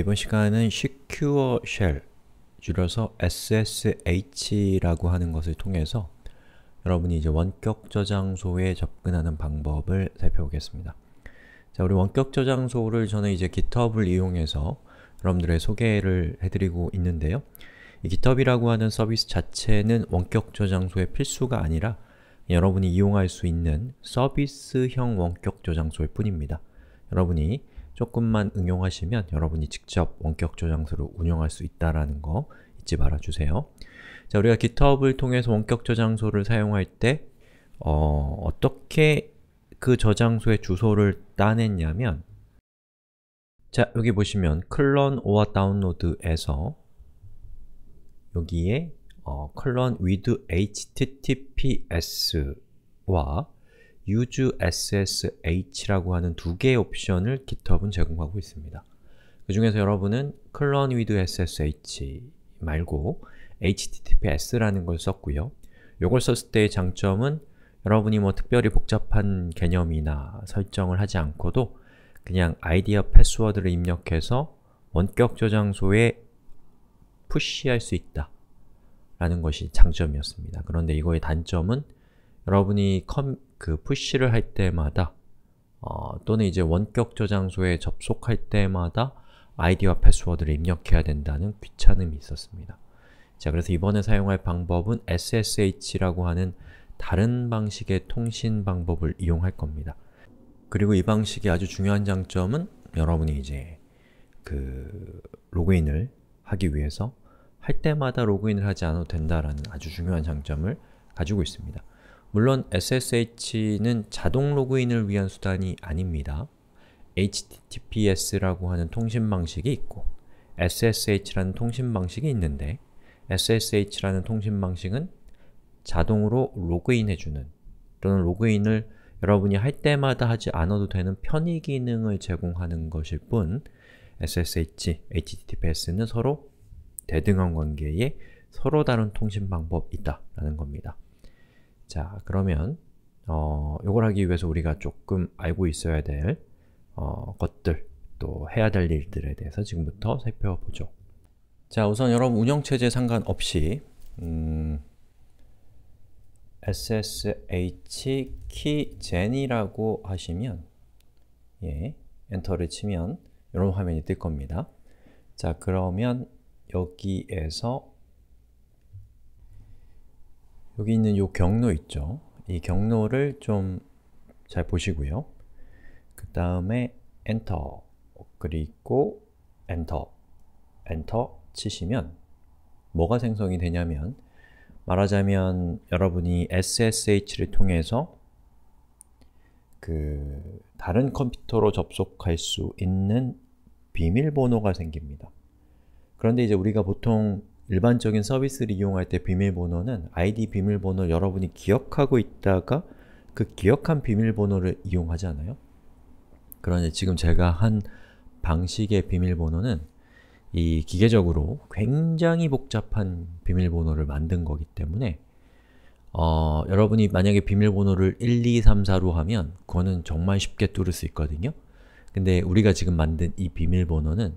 이번 시간은 secure shell, 줄여서 SSH라고 하는 것을 통해서 여러분이 이제 원격 저장소에 접근하는 방법을 살펴보겠습니다. 자, 우리 원격 저장소를 저는 이제 GitHub을 이용해서 여러분들의 소개를 해드리고 있는데요. 이 GitHub이라고 하는 서비스 자체는 원격 저장소의 필수가 아니라 여러분이 이용할 수 있는 서비스형 원격 저장소일 뿐입니다. 여러분이 조금만 응용하시면 여러분이 직접 원격 저장소를 운영할 수 있다는 거 잊지 말아주세요. 자, 우리가 GitHub을 통해서 원격 저장소를 사용할 때 어, 어떻게 그 저장소의 주소를 따냈냐면 자, 여기 보시면 클론 오아 다운로드에서 여기에 어, 클론 with https와 use ssh라고 하는 두 개의 옵션을 GitHub은 제공하고 있습니다. 그 중에서 여러분은 clone with ssh 말고 https라는 걸 썼고요. 요걸 썼을 때의 장점은 여러분이 뭐 특별히 복잡한 개념이나 설정을 하지 않고도 그냥 아이디어 패스워드를 입력해서 원격 저장소에 푸시할 수 있다 라는 것이 장점이었습니다. 그런데 이거의 단점은 여러분이 컴, 그 푸시를 할 때마다 어, 또는 이제 원격 저장소에 접속할 때마다 아이디와 패스워드를 입력해야 된다는 귀찮음이 있었습니다. 자, 그래서 이번에 사용할 방법은 SSH라고 하는 다른 방식의 통신 방법을 이용할 겁니다. 그리고 이 방식의 아주 중요한 장점은 여러분이 이제 그 로그인을 하기 위해서 할 때마다 로그인을 하지 않아도 된다라는 아주 중요한 장점을 가지고 있습니다. 물론 SSH는 자동 로그인을 위한 수단이 아닙니다. HTTPS라고 하는 통신 방식이 있고 SSH라는 통신 방식이 있는데 SSH라는 통신 방식은 자동으로 로그인해주는 또는 로그인을 여러분이 할 때마다 하지 않아도 되는 편의 기능을 제공하는 것일 뿐 SSH, HTTPS는 서로 대등한 관계에 서로 다른 통신 방법이다 라는 겁니다. 자, 그러면 어, 요걸 하기 위해서 우리가 조금 알고 있어야 될 어, 것들 또 해야 될 일들에 대해서 지금부터 살펴보죠. 자, 우선 여러분 운영체제 상관없이 음, ssh keygen이라고 하시면 예, 엔터를 치면 이런 화면이 뜰 겁니다. 자, 그러면 여기에서 여기 있는 이 경로 있죠? 이 경로를 좀 잘 보시고요. 그 다음에 엔터 그리고 엔터 엔터 치시면 뭐가 생성이 되냐면 말하자면 여러분이 SSH를 통해서 그 다른 컴퓨터로 접속할 수 있는 비밀번호가 생깁니다. 그런데 이제 우리가 보통 일반적인 서비스를 이용할 때 비밀번호는 아이디 비밀번호 를 여러분이 기억하고 있다가 그 기억한 비밀번호를 이용하잖아요? 그런데 지금 제가 한 방식의 비밀번호는 이 기계적으로 굉장히 복잡한 비밀번호를 만든 거기 때문에 어, 여러분이 만약에 비밀번호를 1, 2, 3, 4로 하면 그거는 정말 쉽게 뚫을 수 있거든요? 근데 우리가 지금 만든 이 비밀번호는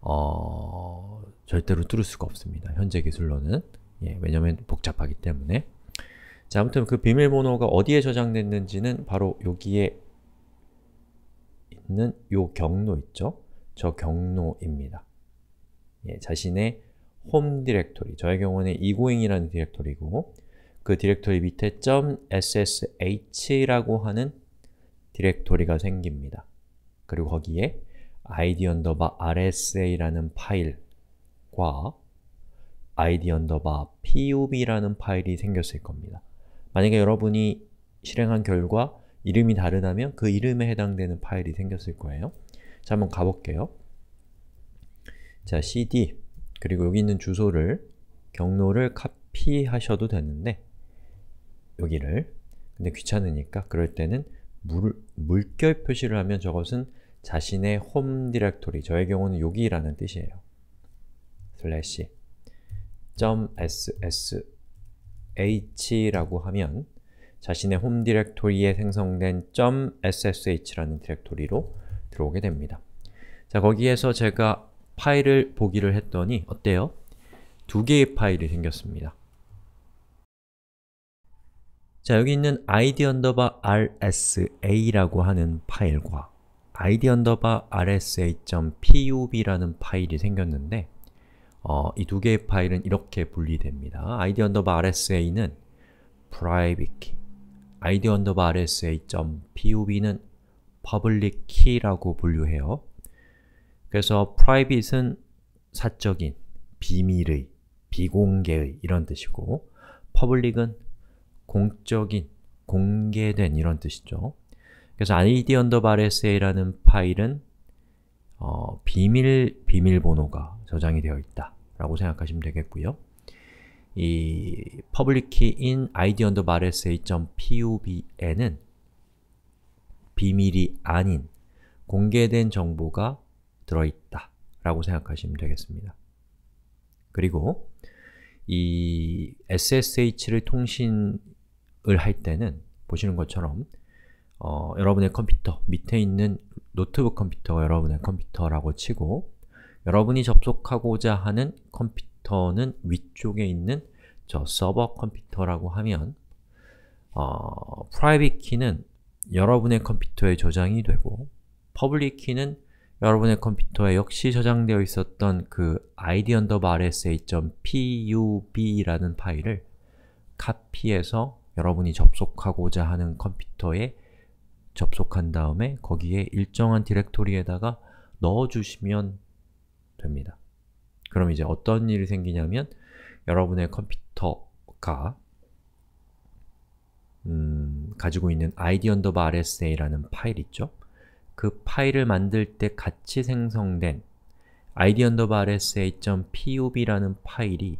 어, 절대로 뚫을 수가 없습니다. 현재 기술로는. 예, 왜냐면 복잡하기 때문에. 자, 아무튼 그 비밀번호가 어디에 저장됐는지는 바로 여기에 있는 요 경로 있죠? 저 경로입니다. 예, 자신의 홈 디렉토리, 저의 경우는 이고잉이라는 디렉토리고 그 디렉토리 밑에 .ssh라고 하는 디렉토리가 생깁니다. 그리고 거기에 id 언더바 rsa라는 파일과 id 언더바 pub라는 파일이 생겼을 겁니다. 만약에 여러분이 실행한 결과 이름이 다르다면 그 이름에 해당되는 파일이 생겼을 거예요. 자, 한번 가볼게요. 자, cd 그리고 여기 있는 주소를 경로를 카피하셔도 되는데 여기를 근데 귀찮으니까 그럴 때는 물, 물결 표시를 하면 저것은 자신의 홈 디렉토리, 저의 경우는 여기라는 뜻이에요. 슬래시 .ssh라고 하면 자신의 홈 디렉토리에 생성된 .ssh라는 디렉토리로 들어오게 됩니다. 자, 거기에서 제가 파일을 보기를 했더니 어때요? 두 개의 파일이 생겼습니다. 자, 여기 있는 id-rsa라고 하는 파일과 id 언더바 rsa.pub라는 파일이 생겼는데 어, 이 두 개의 파일은 이렇게 분리됩니다. id rsa는 private key, id rsa.pub는 public key라고 분류해요. 그래서 private은 사적인, 비밀의, 비공개의 이런 뜻이고 public은 공적인, 공개된 이런 뜻이죠. 그래서 id underbar sa라는 파일은 어, 비밀 비밀번호가 저장이 되어 있다 라고 생각하시면 되겠고요. 이 public key인 id underbar sa.pubn은 비밀이 아닌 공개된 정보가 들어있다 라고 생각하시면 되겠습니다. 그리고 이 SSH를 통신을 할 때는 보시는 것처럼 어, 여러분의 컴퓨터 밑에 있는 노트북 컴퓨터가 여러분의 컴퓨터라고 치고 여러분이 접속하고자 하는 컴퓨터는 위쪽에 있는 저 서버 컴퓨터라고 하면 어, p r i v a 는 여러분의 컴퓨터에 저장이 되고 퍼블릭 키는 여러분의 컴퓨터에 역시 저장되어 있었던 그 id_rsa.pub라는 파일을 카피해서 여러분이 접속하고자 하는 컴퓨터에 접속한 다음에 거기에 일정한 디렉토리에다가 넣어주시면 됩니다. 그럼 이제 어떤 일이 생기냐면 여러분의 컴퓨터가 음, 가지고 있는 id rsa라는 파일 있죠? 그 파일을 만들 때 같이 생성된 id rsa.pob라는 파일이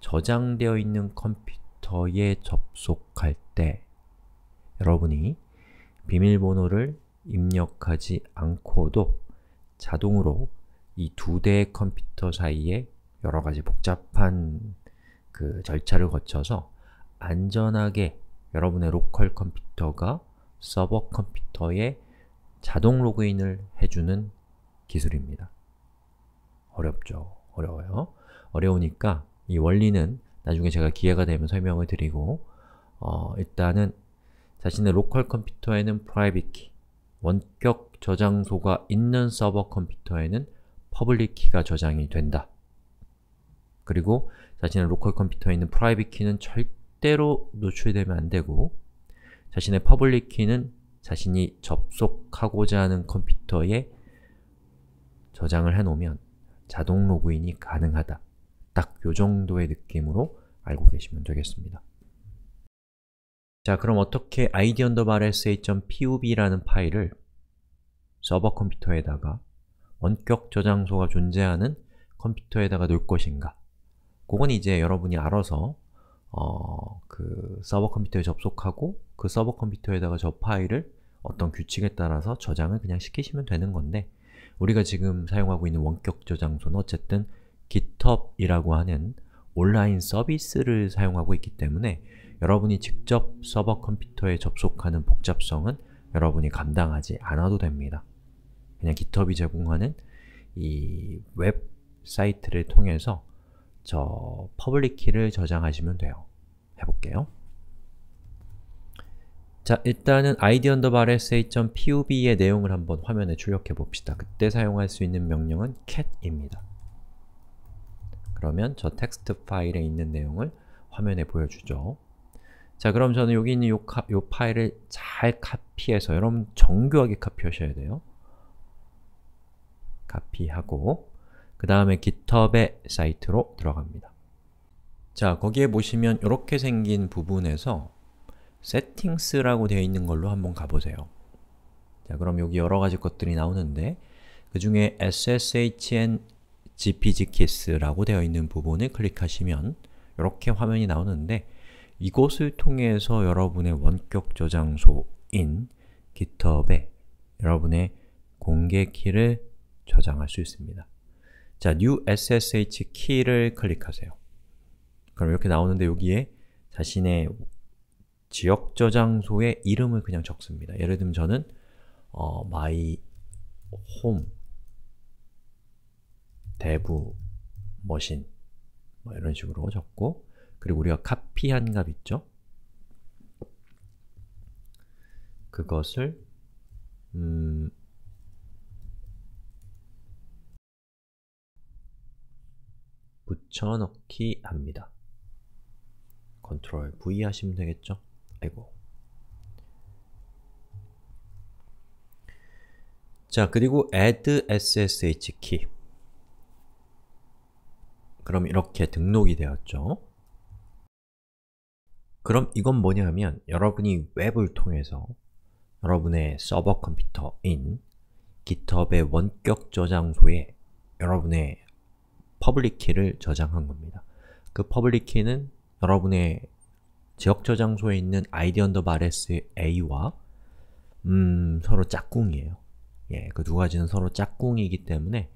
저장되어 있는 컴퓨터에 접속할 때 여러분이 비밀번호를 입력하지 않고도 자동으로 이 두 대의 컴퓨터 사이에 여러 가지 복잡한 그 절차를 거쳐서 안전하게 여러분의 로컬 컴퓨터가 서버 컴퓨터에 자동 로그인을 해주는 기술입니다. 어렵죠? 어려워요. 어려우니까 이 원리는 나중에 제가 기회가 되면 설명을 드리고 어, 일단은 자신의 로컬 컴퓨터에는 private key, 원격 저장소가 있는 서버 컴퓨터에는 public key가 저장이 된다. 그리고 자신의 로컬 컴퓨터에 있는 private key는 절대로 노출되면 안 되고 자신의 public key는 자신이 접속하고자 하는 컴퓨터에 저장을 해놓으면 자동 로그인이 가능하다. 딱 요 정도의 느낌으로 알고 계시면 되겠습니다. 자, 그럼 어떻게 id 언더바를 sa.pub라는 파일을 서버 컴퓨터에다가 원격 저장소가 존재하는 컴퓨터에다가 놓을 것인가 그건 이제 여러분이 알아서 어, 그 서버 컴퓨터에 접속하고 그 서버 컴퓨터에다가 저 파일을 어떤 규칙에 따라서 저장을 그냥 시키시면 되는 건데 우리가 지금 사용하고 있는 원격 저장소는 어쨌든 GitHub이라고 하는 온라인 서비스를 사용하고 있기 때문에 여러분이 직접 서버 컴퓨터에 접속하는 복잡성은 여러분이 감당하지 않아도 됩니다. 그냥 GitHub이 제공하는 이 웹사이트를 통해서 저 퍼블릭 키를 저장하시면 돼요. 해볼게요. 자, 일단은 id_rsa.pub의 내용을 한번 화면에 출력해 봅시다. 그때 사용할 수 있는 명령은 cat입니다. 그러면 저 텍스트 파일에 있는 내용을 화면에 보여주죠. 자 그럼 저는 여기 있는 요, 카, 요 파일을 잘 카피해서 여러분 정교하게 카피하셔야 돼요. 카피하고 그 다음에 GitHub의 사이트로 들어갑니다. 자, 거기에 보시면 이렇게 생긴 부분에서 settings라고 되어 있는 걸로 한번 가보세요. 자, 그럼 여기 여러 가지 것들이 나오는데 그 중에 sshn gpgkiss라고 되어 있는 부분을 클릭하시면 이렇게 화면이 나오는데 이곳을 통해서 여러분의 원격 저장소인 GitHub에 여러분의 공개 키를 저장할 수 있습니다. 자, New SSH 키를 클릭하세요. 그럼 이렇게 나오는데 여기에 자신의 지역 저장소의 이름을 그냥 적습니다. 예를 들면 저는 어, my home dev machine 뭐 이런 식으로 적고 그리고 우리가 카피한 값 있죠? 그것을 음, 붙여넣기 합니다. 컨트롤 V 하시면 되겠죠? 아이고. 자, 그리고 add ssh 키. 그럼 이렇게 등록이 되었죠? 그럼 이건 뭐냐 하면 여러분이 웹을 통해서 여러분의 서버 컴퓨터인 GitHub의 원격 저장소에 여러분의 퍼블릭 키를 저장한 겁니다. 그 퍼블릭 키는 여러분의 지역 저장소에 있는 id 언더바 rsa와 음, 서로 짝꿍이에요. 예, 그 두 가지는 서로 짝꿍이기 때문에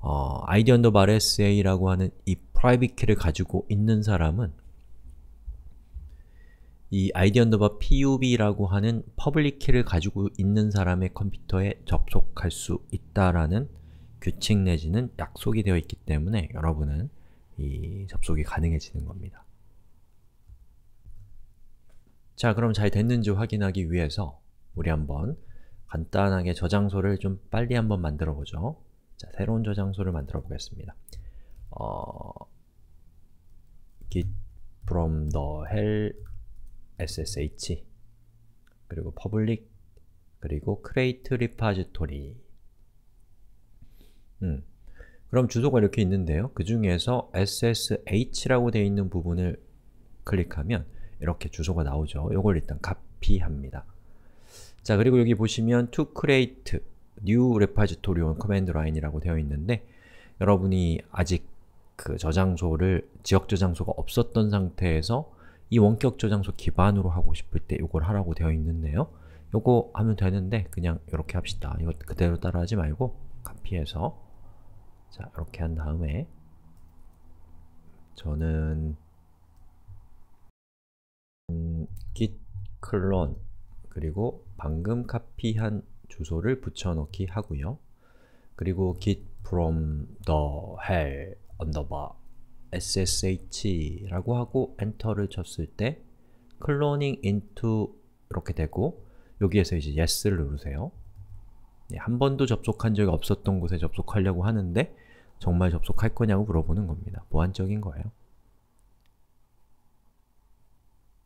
어, id 언더바 rsa라고 하는 이 프라이빗 키를 가지고 있는 사람은 이 id 언더바 pub라고 하는 퍼블릭 키를 가지고 있는 사람의 컴퓨터에 접속할 수 있다라는 규칙 내지는 약속이 되어 있기 때문에 여러분은 이 접속이 가능해지는 겁니다. 자, 그럼 잘 됐는지 확인하기 위해서 우리 한번 간단하게 저장소를 좀 빨리 한번 만들어 보죠. 자, 새로운 저장소를 만들어 보겠습니다. 어... git from the hell ssh 그리고 public 그리고 create repository 음. 그럼 주소가 이렇게 있는데요. 그 중에서 ssh라고 되어 있는 부분을 클릭하면 이렇게 주소가 나오죠. 이걸 일단 카피합니다. 자, 그리고 여기 보시면 to create new repository on command line이라고 되어 있는데 여러분이 아직 그 저장소를 지역 저장소가 없었던 상태에서 이 원격 저장소 기반으로 하고 싶을 때 이걸 하라고 되어 있는데요. 요거 하면 되는데 그냥 이렇게 합시다. 이거 그대로 따라하지 말고 카피해서 자 이렇게 한 다음에 저는 음, git 클론 그리고 방금 카피한 주소를 붙여넣기 하고요. 그리고 git from the hell underbar ssh라고 하고 엔터를 쳤을 때 c l o n into g i n 이렇게 되고 여기에서 이제 yes를 누르세요. 예, 한 번도 접속한 적이 없었던 곳에 접속하려고 하는데 정말 접속할 거냐고 물어보는 겁니다. 보안적인 거예요.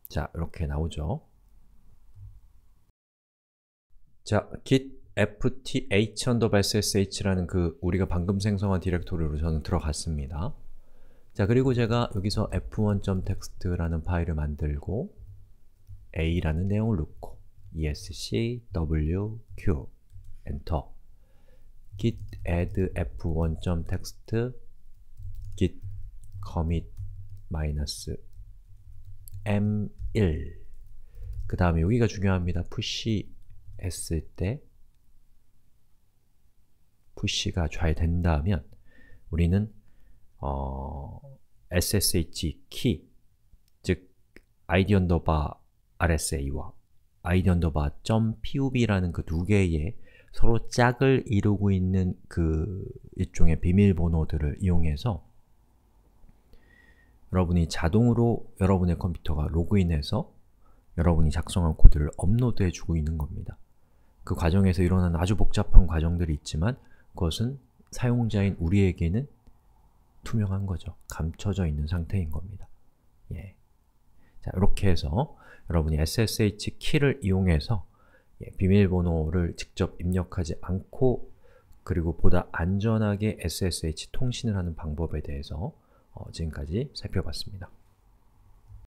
자, 이렇게 나오죠. 자, git fth-ssh라는 그 우리가 방금 생성한 디렉토리로 저는 들어갔습니다. 자, 그리고 제가 여기서 f 1 t x t 라는 파일을 만들고 a라는 내용을 넣고 esc, w, q 엔터 git add f 1 t x t git commit m1 그 다음에 여기가 중요합니다. push 했을 때 push가 잘 된다면 우리는 어, SSH 키, 즉 id 언더바 rsa와 id 언더바 .pub라는 그 두 개의 서로 짝을 이루고 있는 그 일종의 비밀번호들을 이용해서 여러분이 자동으로 여러분의 컴퓨터가 로그인해서 여러분이 작성한 코드를 업로드해주고 있는 겁니다. 그 과정에서 일어나는 아주 복잡한 과정들이 있지만 그것은 사용자인 우리에게는 투명한 거죠. 감춰져 있는 상태인 겁니다. 예. 자, 이렇게 해서 여러분이 SSH 키를 이용해서 예, 비밀번호를 직접 입력하지 않고 그리고 보다 안전하게 SSH 통신을 하는 방법에 대해서 어, 지금까지 살펴봤습니다.